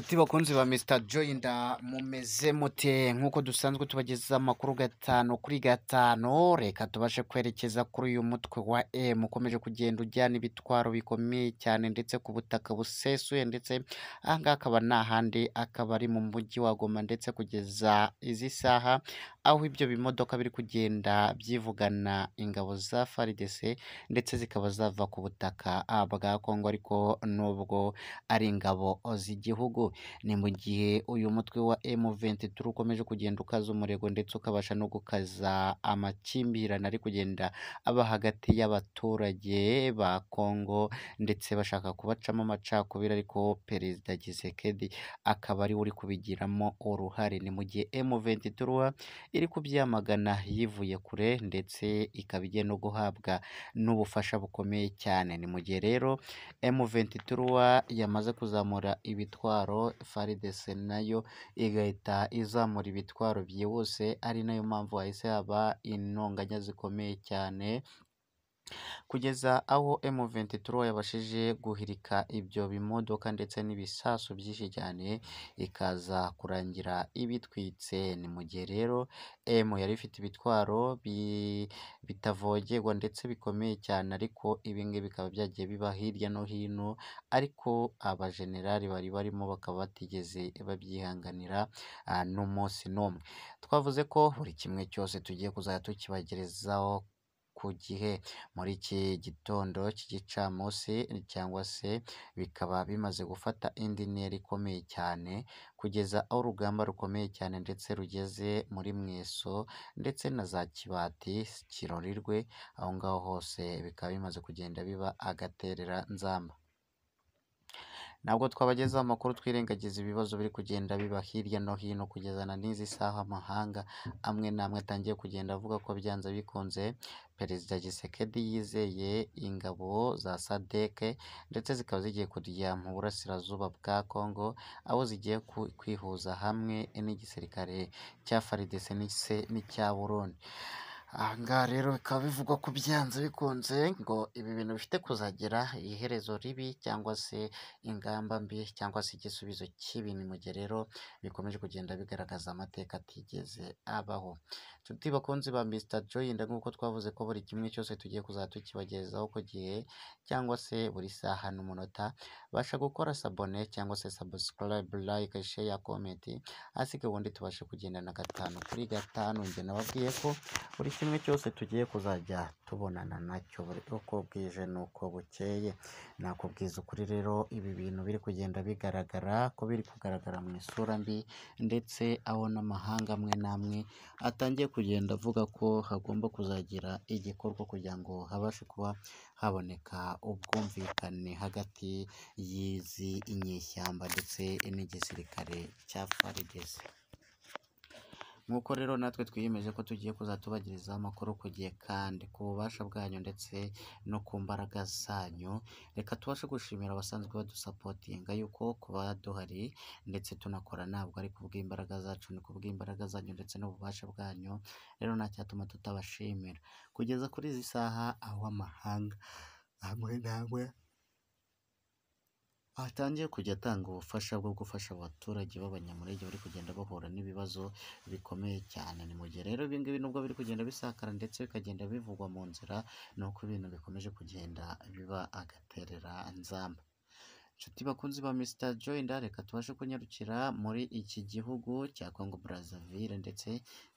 nshuti bakunzi ba Mr joyinda mumeze mute nk'uko dusanzwe tubagezaho amakuru gatanu kuri gatanu reka tubashe kwerekeza kuri uyu mutwe wa M ukomeje kugenda ujyana ibitwaro bikomeye cyane ndetse ku butaka busesuye ndetse ahangaha akaba ni ahandi akaba ari mu mujyi wa Goma ndetse kugeza izi saha aho ibyo bimodoka biri kugenda byivugana ingabo za FARDC ndetse zikaba zava ku butaka bwa Kongo ariko nubwo ari ingabo z'igihugu ni mu gihe uyu mutwe wa M23 ukomeje kugenda ukaza umurego ndetse ukabasha no gukaza amakimbirane ari kugenda aba hagati y'abaturage ba Kongo ndetse bashaka kubacamo amacakubiri ariko Perezida Tshisekedi akaba ari uri kubigiramo uruhare ni mu gihe M23 iri kubyamagana yivuye kure ndetse ikaba igiye no guhabwa n'ubufasha bukomeye cyane ni mu gihe rero m yamaze kuzamura ibitwaro FARDC nayo igahita izamura ibitwaro byihuse ari nayo mpamvu hahise haba intonganya zikomeye cyane kugeza aho M23 yabashije guhirika ibyo bimodoka ndetse n'ibisasu byinshi cyane ikaza kurangira ibitwitse ni mu gihe rero M yari ifite ibitwaro bitavogerwa ndetse bikomeye cyane ariko ibi bikaba byagiye biba hirya no hino ariko abajenerali bari barimo bakaba batigeze babyihanganira ah, n'umunsi n'umwe twavuze ko buri kimwe cyose tugiye kuzajya tukibagerezaho ku gihe, muri iki gitondo cy'igicamunsi cyangwa se bikaba bimaze gufata indi ntera ikomeye cyane, kugeza aho urugamba rukomeye cyane ndetse rugeze muri Mweso ndetse na za Kibati, Kirorirwe, aho ngaho hose bikaba bimaze kugenda biba agatereranzamba. Ntabwo twabagezaho amakuru twirengagiza ibibazo biri kugenda biba hirya no hino kugeza na n'izi saha amahanga amwe n'amwe atangiye kugenda avuga ko byanze bikunze Perezida Gisekedi yizeye ingabo za SADC ndetse zikaba zigiye kujya mu burasirazuba bwa Congo aho zigiye kwihuza hamwe n'igisirikare cya FARDC n'icya Burundi. Aha ngaha rero bikaba bivugwa ku byanze bikunze ngo ibi bintu bifite kuzagira iherezo ribi cyangwa se ingamba mbi cyangwa se igisubizo kibi, ni mu rero bikomeje kugenda bigaragaza amateka atigeze abaho. Nshuti bakunzi ba Mr Joy nk'uko twavuze ko buri kimwe cyose tugiye kuzajya tukibagezaho ku gihe cyangwa se buri saha n'umunota, basha gukora sabone cyangwa se sabusikarayibe, layike, sheya, komenti, hasi ubundi tubashe kugendana gatanu kuri gatanu, njye nababwiye ko buri ishimwe cyose tugiye kuzajya tubonana nacyo uko bwije n'uko bukeye nakubwiza ukuri rero ibi bintu biri kugenda bigaragara ko biri kugaragara mu isura mbi ndetse aho n'amahanga amwe n'amwe atangiye kugenda avuga ko hagomba kuzagira igikorwa kugira ngo habashe kuba haboneka ubwumvikane hagati y'izi inyeshyamba ndetse n'igisirikare cya FARDC. Nk'uko rero natwe twiyemeje ko tugiye kuzajya amakuru ku gihe kandi ku bubasha bwanyu ndetse no ku mbaraga zanyu, reka tubashe gushimira abasanzwe badusapotinga yuko kuba duhari ndetse tunakora ntabwo ari bw’imbaraga zacu, ni kubw'imbaraga zanyu ndetse n'ububasha bwanyu, rero nta tutabashimira. Kugeza kuri izi saha aho amahanga amwe n'amwe atangiye kujya atanga ubufasha bwo gufasha abaturage b’abanyamurenge bari kugenda bahura ibibazo bikomeye cyane. Ni mu gihe rero ibi ngibi nubwo biri kugenda bisakara ndetse bikagenda bivugwa mu nzira, ni uko ibintu bikomeje kugenda biba agaterera agatereranzamba. inshuti bakunzi ba Mr Joyner, reka tubashe kunyarukira muri iki gihugu cya Congo Brazzaville ndetse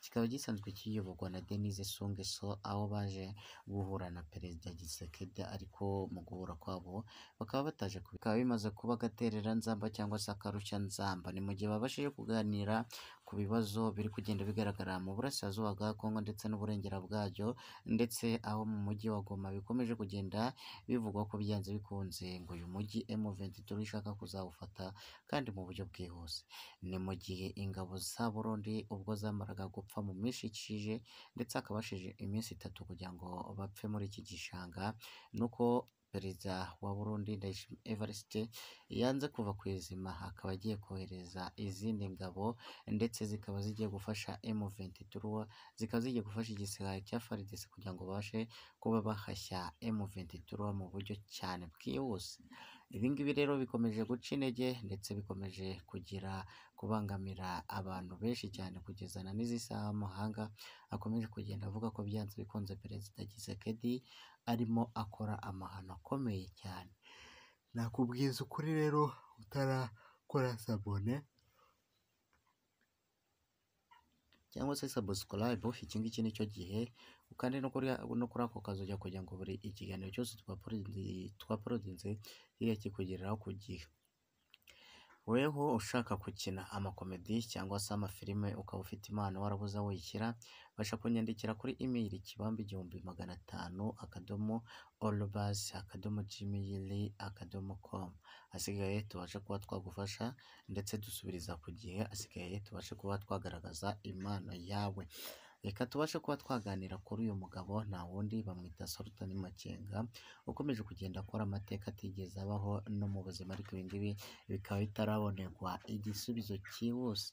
kikaba gisanzwe kiyoborwa na Denise Sungeso, aho baje guhura na Perezida Tshisekedi ariko mu guhura kwabo bakaba bataje bikaba bimaze kuba agatereranzamba cyangwa se akarushanzamba. Ni mu gihe babashije kuganira ku bibazo biri kugenda bigaragara mu burasirazuba bwa Kongo ndetse n'uburengera bwaryo ndetse aho mu mujyi wa Goma bikomeje kugenda bivugwa ko byanze bikunze ngo uyu mujyi M23 ishaka kuzawufata kandi mu buryo bwihuse ni mu gihe ingabo za Burundi ubwo zamaraga gupfa mu minsi ikije ndetse akabashije iminsi itatu kugira ngo bapfe muri iki gishanga nuko Perezida wa Burundi Ndayishimiye Evariste yanze kuva ku izima akaba agiye kohereza izindi ngabo ndetse zikaba zigiye gufasha M23 zikaba zigiye gufasha igisirikare cya FARDC kugira ngo babashe kuba bahashya M23 mu buryo cyane bwihuse Ibi ngibi rero bikomeje guca intege ndetse bikomeje kugira kubangamira abantu benshi cyane kugeza na n'izi saha amahanga akomeje kugenda avuga ko byanze bikunze Perezida Tshisekedi arimo akora amahano akomeye cyane. Nakubwiza ukuri rero utarakora sabune. cyangwa se subscribe iki ngiki ni cyo gihe ukande no kuri ako kazi ujya kugira ngo buri ikiganiro cyose twaporodinze kijye kikugereraho ku gihe. Weho ushaka gukina amakomedi cyangwa se amafilime ukaba ufite impano warabuze aho uyishyira, ubasha kunyandikira kuri imeri ikibamba igihumbi magana atanu akadomo orubasi akadomo jimeyiri akadomo komu, asigaye tubashe kuba twagufasha ndetse dusubiriza ku gihe, asigaye tubashe kuba twagaragaza impano yawe. Reka tubashe kuba twaganira kuri uyu mugabo nta wundi bamwita Sultan Makenga ukomeje kugenda akora amateka atigeze abaho no mu buzima ariko ibi ngibi bikaba bitarabonerwa igisubizo cyihuse.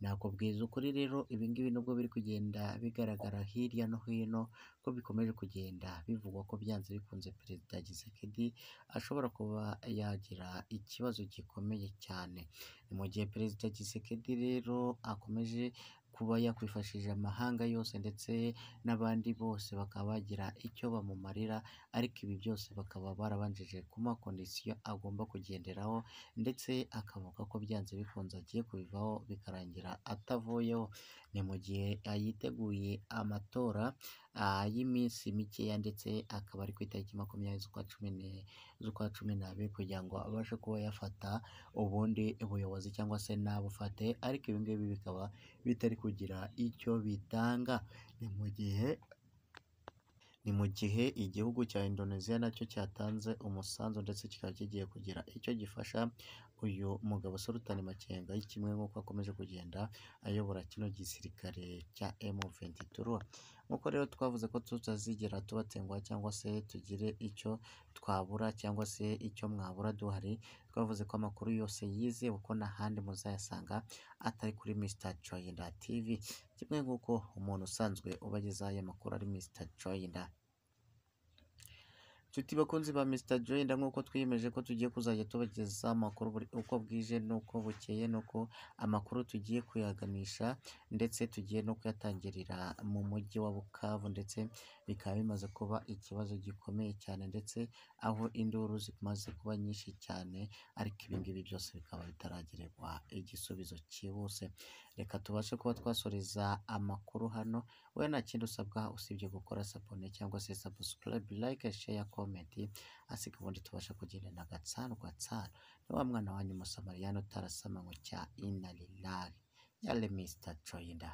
Ntabwo ukuri rero ibi ngibi nubwo biri kugenda bigaragara hirya no hino ko bikomeje kugenda bivugwa ko byanze bikunze Perezida Tshisekedi ashobora kuba yagira ikibazo gikomeye cyane. Ni mu gihe Perezida Gisekedi rero akomeje kuba yakwifashishije amahanga yose ndetse n'abandi bose bakaba bagira icyo bamumarira ariko ibi byose bakaba barabanjije ku makondisiyo agomba kugenderaho ndetse akavuga ko byanze bikunze agiye kubivaho bikarangira atavuyeho ni mu gihe ah, yiteguye amatora ah, y'iminsi mikeya ndetse akaba ari ku itariki makumyabiri z'ukwa cumi n'e z'ukwa cumi n'abiri kugira ngo abashe kuba yafata ubundi ubuyobozi cyangwa se nabufate ariko ibi ngibi bikaba bitari kugira icyo bitanga, ni mu gihe... Ni mu gihe igihugu cya Indonesia nacyo cyatanze umusanzu ndetse kikaba kigiye kugira icyo gifasha uyu mugabo Sultan Makenga kimwe nk'uko akomeje kugenda ayobora kino gisirikare cya M22. Nk'uko rero twavuze ko tutazigera tubatenguha cyangwa se tugire icyo twabura cyangwa se icyo mwabura duhari, twavuze ko amakuru yose yizewe ko nta handi muzayasanga atari kuri Mr Joyner TV, kimwe nk'uko umuntu usanzwe ubagezaho aya makuru ari Mr Joyner. Nshuti bakunzi ba Mr Joy nk'uko twiyemeje ko tugiye kuzajya tubageza amakuru uko bwije n'uko bukeye nuko amakuru tugiye kuyaganisha ndetse tugiye no kuyatangirira mu mujyi wa Bukavu ndetse bikaba bimaze kuba ikibazo gikomeye cyane ndetse aho induru zimaze kuba nyinshi cyane ariko ibi byose bikaba bitaragererwa igisubizo cyihuse. reka tubashe kuba twasoreza amakuru hano wowe nta kindi usabwa usibye gukora sapone cyangwa se sabusikarayibe like sheya komenti asi ubundi tubasha kugendana agatsarwa tsara ni wa mwana wanyu musamariyani utarasama cya inarilahi ya remisita coyida